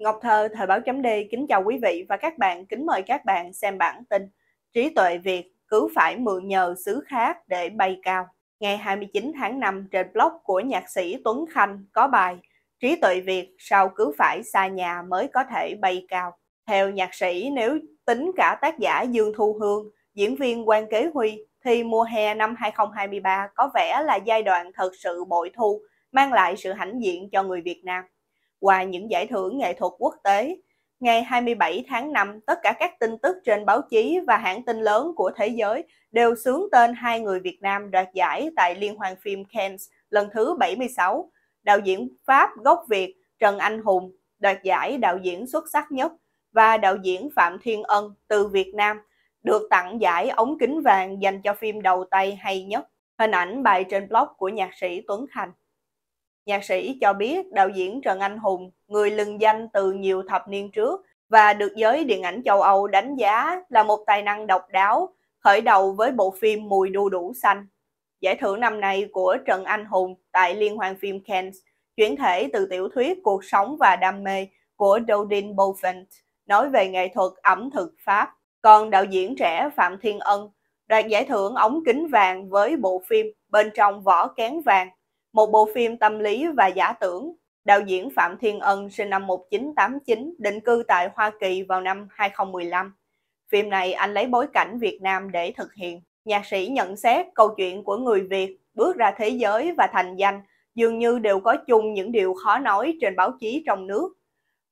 Ngọc Thơ, Thời báo chấm D, kính chào quý vị và các bạn, kính mời các bạn xem bản tin Trí tuệ Việt cứ phải mượn nhờ xứ khác để bay cao. Ngày 29 tháng 5 trên blog của nhạc sĩ Tuấn Khanh có bài Trí tuệ Việt sao cứ phải xa nhà mới có thể bay cao. Theo nhạc sĩ, nếu tính cả tác giả Dương Thu Hương, diễn viên Quan Kế Huy, thì mùa hè năm 2023 có vẻ là giai đoạn thật sự bội thu, mang lại sự hãnh diện cho người Việt Nam qua những giải thưởng nghệ thuật quốc tế. Ngày 27 tháng 5, tất cả các tin tức trên báo chí và hãng tin lớn của thế giới đều sướng tên hai người Việt Nam đoạt giải tại Liên hoan phim Cannes lần thứ 76. Đạo diễn Pháp gốc Việt Trần Anh Hùng đoạt giải đạo diễn xuất sắc nhất và đạo diễn Phạm Thiên Ân từ Việt Nam được tặng giải ống kính vàng dành cho phim đầu tay hay nhất. Hình ảnh bài trên blog của nhạc sĩ Tuấn Thành. Nhạc sĩ cho biết đạo diễn Trần Anh Hùng, người lừng danh từ nhiều thập niên trước và được giới điện ảnh châu Âu đánh giá là một tài năng độc đáo, khởi đầu với bộ phim Mùi đu đủ xanh. Giải thưởng năm nay của Trần Anh Hùng tại Liên hoan phim Cannes chuyển thể từ tiểu thuyết Cuộc sống và đam mê của Dodin Beaufort nói về nghệ thuật ẩm thực Pháp. Còn đạo diễn trẻ Phạm Thiên Ân đoạt giải thưởng ống kính vàng với bộ phim Bên trong vỏ kén vàng một bộ phim tâm lý và giả tưởng, đạo diễn Phạm Thiên Ân sinh năm 1989, định cư tại Hoa Kỳ vào năm 2015. Phim này anh lấy bối cảnh Việt Nam để thực hiện. Nhạc sĩ nhận xét câu chuyện của người Việt bước ra thế giới và thành danh dường như đều có chung những điều khó nói trên báo chí trong nước.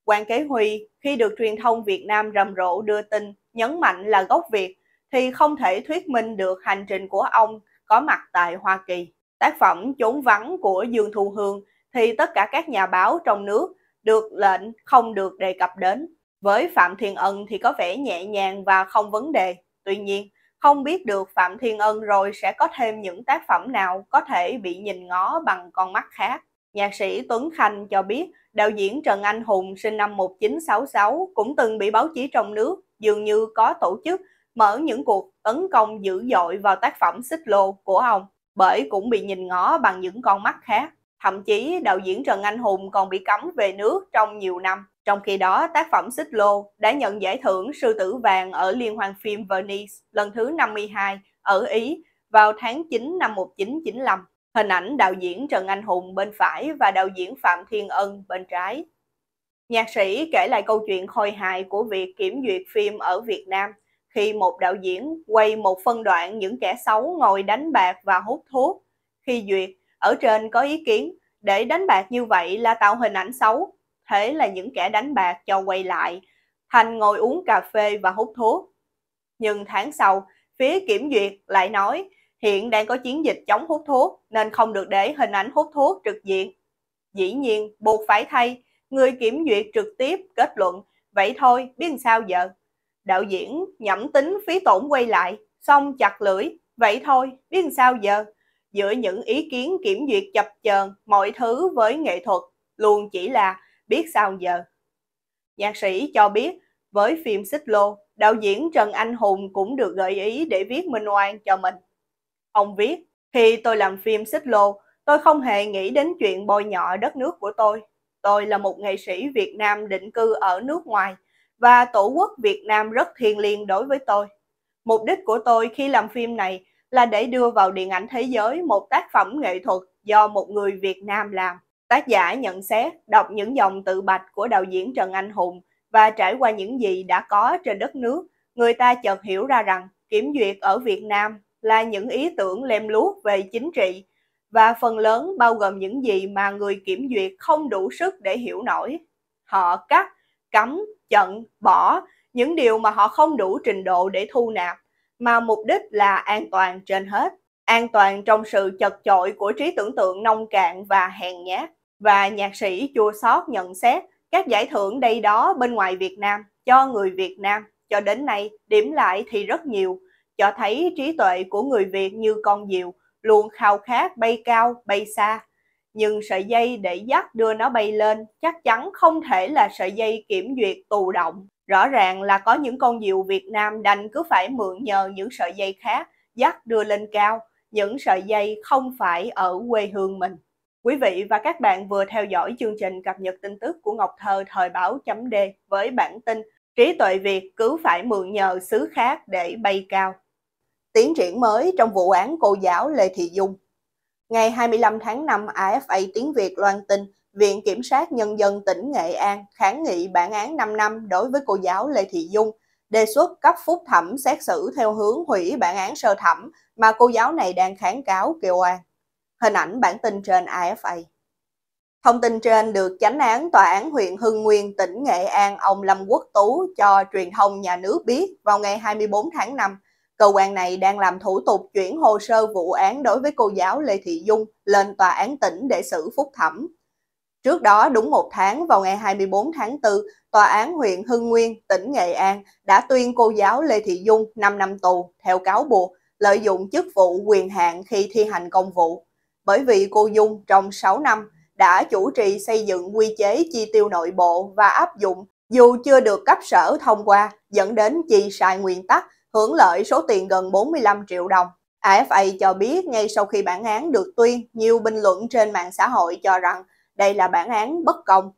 Quan Kế Huy khi được truyền thông Việt Nam rầm rộ đưa tin nhấn mạnh là gốc Việt thì không thể thuyết minh được hành trình của ông có mặt tại Hoa Kỳ tác phẩm Chốn vắng của Dương Thu Hương thì tất cả các nhà báo trong nước được lệnh không được đề cập đến. Với Phạm Thiên Ân thì có vẻ nhẹ nhàng và không vấn đề. Tuy nhiên, không biết được Phạm Thiên Ân rồi sẽ có thêm những tác phẩm nào có thể bị nhìn ngó bằng con mắt khác. Nhạc sĩ Tuấn Khanh cho biết đạo diễn Trần Anh Hùng sinh năm 1966 cũng từng bị báo chí trong nước dường như có tổ chức mở những cuộc tấn công dữ dội vào tác phẩm xích lô của ông bởi cũng bị nhìn ngó bằng những con mắt khác. Thậm chí đạo diễn Trần Anh Hùng còn bị cấm về nước trong nhiều năm. Trong khi đó, tác phẩm Xích Lô đã nhận giải thưởng Sư Tử Vàng ở Liên hoan phim Venice lần thứ 52 ở Ý vào tháng 9 năm 1995. Hình ảnh đạo diễn Trần Anh Hùng bên phải và đạo diễn Phạm Thiên Ân bên trái. Nhạc sĩ kể lại câu chuyện khôi hài của việc kiểm duyệt phim ở Việt Nam – khi một đạo diễn quay một phân đoạn những kẻ xấu ngồi đánh bạc và hút thuốc. Khi duyệt, ở trên có ý kiến để đánh bạc như vậy là tạo hình ảnh xấu, thế là những kẻ đánh bạc cho quay lại, Thành ngồi uống cà phê và hút thuốc. Nhưng tháng sau, phía kiểm duyệt lại nói hiện đang có chiến dịch chống hút thuốc nên không được để hình ảnh hút thuốc trực diện. Dĩ nhiên, buộc phải thay, người kiểm duyệt trực tiếp kết luận, vậy thôi, biết sao giờ đạo diễn nhẩm tính phí tổn quay lại, xong chặt lưỡi, vậy thôi, biết làm sao giờ. Giữa những ý kiến kiểm duyệt chập chờn, mọi thứ với nghệ thuật luôn chỉ là biết sao giờ. Nhạc sĩ cho biết, với phim Xích Lô, đạo diễn Trần Anh Hùng cũng được gợi ý để viết minh oan cho mình. Ông viết, khi tôi làm phim Xích Lô, tôi không hề nghĩ đến chuyện bôi nhọ đất nước của tôi. Tôi là một nghệ sĩ Việt Nam định cư ở nước ngoài, và Tổ quốc Việt Nam rất thiêng liêng đối với tôi. Mục đích của tôi khi làm phim này là để đưa vào điện ảnh thế giới một tác phẩm nghệ thuật do một người Việt Nam làm. Tác giả nhận xét, đọc những dòng tự bạch của đạo diễn Trần Anh Hùng và trải qua những gì đã có trên đất nước, người ta chợt hiểu ra rằng kiểm duyệt ở Việt Nam là những ý tưởng lem luốc về chính trị và phần lớn bao gồm những gì mà người kiểm duyệt không đủ sức để hiểu nổi. Họ cắt cấm, chận, bỏ những điều mà họ không đủ trình độ để thu nạp, mà mục đích là an toàn trên hết. An toàn trong sự chật chội của trí tưởng tượng nông cạn và hèn nhát. Và nhạc sĩ chua sót nhận xét các giải thưởng đây đó bên ngoài Việt Nam cho người Việt Nam cho đến nay điểm lại thì rất nhiều, cho thấy trí tuệ của người Việt như con diều luôn khao khát bay cao, bay xa nhưng sợi dây để dắt đưa nó bay lên chắc chắn không thể là sợi dây kiểm duyệt tù động. Rõ ràng là có những con diều Việt Nam đành cứ phải mượn nhờ những sợi dây khác dắt đưa lên cao, những sợi dây không phải ở quê hương mình. Quý vị và các bạn vừa theo dõi chương trình cập nhật tin tức của Ngọc Thơ thời báo chấm D với bản tin Trí tuệ Việt cứ phải mượn nhờ xứ khác để bay cao. Tiến triển mới trong vụ án cô giáo Lê Thị Dung Ngày 25 tháng 5, AFA Tiếng Việt loan tin Viện Kiểm sát Nhân dân tỉnh Nghệ An kháng nghị bản án 5 năm đối với cô giáo Lê Thị Dung, đề xuất cấp phúc thẩm xét xử theo hướng hủy bản án sơ thẩm mà cô giáo này đang kháng cáo kêu oan. Hình ảnh bản tin trên AFA. Thông tin trên được chánh án tòa án huyện Hưng Nguyên, tỉnh Nghệ An, ông Lâm Quốc Tú cho truyền thông nhà nước biết vào ngày 24 tháng 5 Cơ quan này đang làm thủ tục chuyển hồ sơ vụ án đối với cô giáo Lê Thị Dung lên tòa án tỉnh để xử phúc thẩm. Trước đó đúng một tháng vào ngày 24 tháng 4, Tòa án huyện Hưng Nguyên, tỉnh Nghệ An đã tuyên cô giáo Lê Thị Dung 5 năm tù theo cáo buộc lợi dụng chức vụ quyền hạn khi thi hành công vụ. Bởi vì cô Dung trong 6 năm đã chủ trì xây dựng quy chế chi tiêu nội bộ và áp dụng dù chưa được cấp sở thông qua dẫn đến chi sai nguyên tắc hưởng lợi số tiền gần 45 triệu đồng. AFA cho biết ngay sau khi bản án được tuyên, nhiều bình luận trên mạng xã hội cho rằng đây là bản án bất công.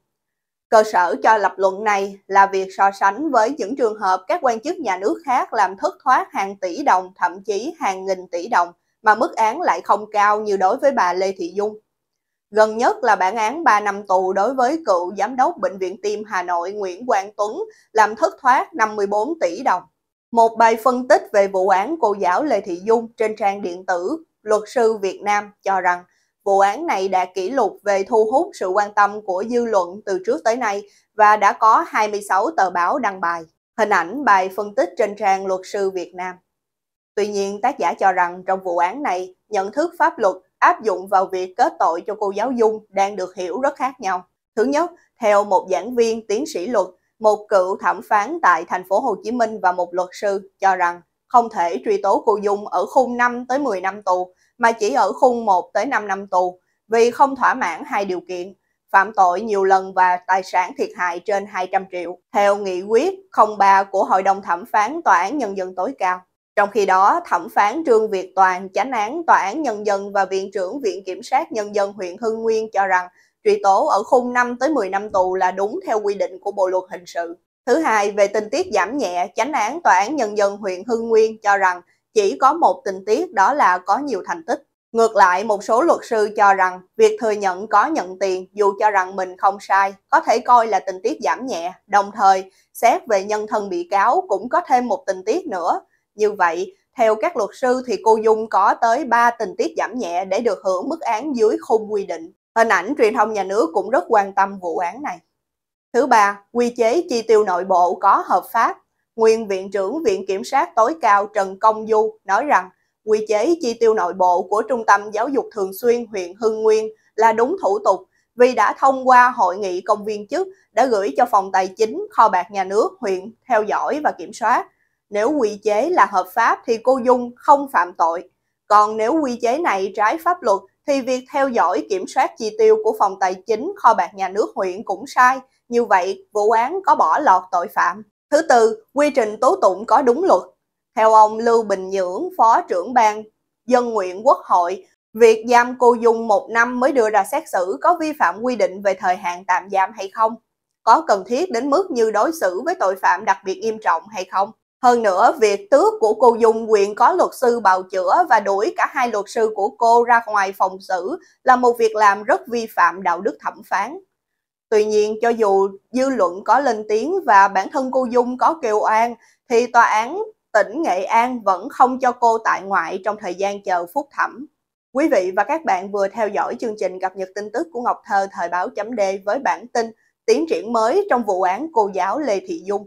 Cơ sở cho lập luận này là việc so sánh với những trường hợp các quan chức nhà nước khác làm thất thoát hàng tỷ đồng, thậm chí hàng nghìn tỷ đồng, mà mức án lại không cao như đối với bà Lê Thị Dung. Gần nhất là bản án 3 năm tù đối với cựu giám đốc Bệnh viện Tim Hà Nội Nguyễn Quang Tuấn làm thất thoát 54 tỷ đồng. Một bài phân tích về vụ án cô giáo Lê Thị Dung trên trang điện tử Luật sư Việt Nam cho rằng vụ án này đã kỷ lục về thu hút sự quan tâm của dư luận từ trước tới nay và đã có 26 tờ báo đăng bài. Hình ảnh bài phân tích trên trang Luật sư Việt Nam. Tuy nhiên, tác giả cho rằng trong vụ án này, nhận thức pháp luật áp dụng vào việc kết tội cho cô giáo Dung đang được hiểu rất khác nhau. Thứ nhất, theo một giảng viên tiến sĩ luật, một cựu thẩm phán tại thành phố Hồ Chí Minh và một luật sư cho rằng không thể truy tố cô Dung ở khung 5 tới 10 năm tù mà chỉ ở khung 1 tới 5 năm tù vì không thỏa mãn hai điều kiện phạm tội nhiều lần và tài sản thiệt hại trên 200 triệu, theo nghị quyết 03 của Hội đồng Thẩm phán Tòa án Nhân dân tối cao. Trong khi đó, Thẩm phán Trương Việt Toàn, chánh án Tòa án Nhân dân và Viện trưởng Viện Kiểm sát Nhân dân huyện Hưng Nguyên cho rằng truy tố ở khung 5 tới 10 năm tù là đúng theo quy định của Bộ luật hình sự. Thứ hai, về tình tiết giảm nhẹ, chánh án tòa án nhân dân huyện Hưng Nguyên cho rằng chỉ có một tình tiết đó là có nhiều thành tích. Ngược lại, một số luật sư cho rằng việc thừa nhận có nhận tiền dù cho rằng mình không sai có thể coi là tình tiết giảm nhẹ, đồng thời xét về nhân thân bị cáo cũng có thêm một tình tiết nữa. Như vậy, theo các luật sư thì cô Dung có tới 3 tình tiết giảm nhẹ để được hưởng mức án dưới khung quy định. Hình ảnh truyền thông nhà nước cũng rất quan tâm vụ án này. Thứ ba, quy chế chi tiêu nội bộ có hợp pháp. Nguyên Viện trưởng Viện Kiểm sát tối cao Trần Công Du nói rằng quy chế chi tiêu nội bộ của Trung tâm Giáo dục Thường xuyên huyện Hưng Nguyên là đúng thủ tục vì đã thông qua hội nghị công viên chức đã gửi cho phòng tài chính kho bạc nhà nước huyện theo dõi và kiểm soát. Nếu quy chế là hợp pháp thì cô Dung không phạm tội. Còn nếu quy chế này trái pháp luật thì việc theo dõi kiểm soát chi tiêu của phòng tài chính kho bạc nhà nước huyện cũng sai, như vậy vụ án có bỏ lọt tội phạm. Thứ tư, quy trình tố tụng có đúng luật. Theo ông Lưu Bình Nhưỡng, Phó trưởng ban Dân nguyện Quốc hội, việc giam cô Dung một năm mới đưa ra xét xử có vi phạm quy định về thời hạn tạm giam hay không? Có cần thiết đến mức như đối xử với tội phạm đặc biệt nghiêm trọng hay không? Hơn nữa, việc tước của cô Dung quyền có luật sư bào chữa và đuổi cả hai luật sư của cô ra ngoài phòng xử là một việc làm rất vi phạm đạo đức thẩm phán. Tuy nhiên, cho dù dư luận có lên tiếng và bản thân cô Dung có kêu oan, thì tòa án tỉnh Nghệ An vẫn không cho cô tại ngoại trong thời gian chờ phúc thẩm. Quý vị và các bạn vừa theo dõi chương trình cập nhật tin tức của Ngọc Thơ thời báo chấm D với bản tin tiến triển mới trong vụ án cô giáo Lê Thị Dung.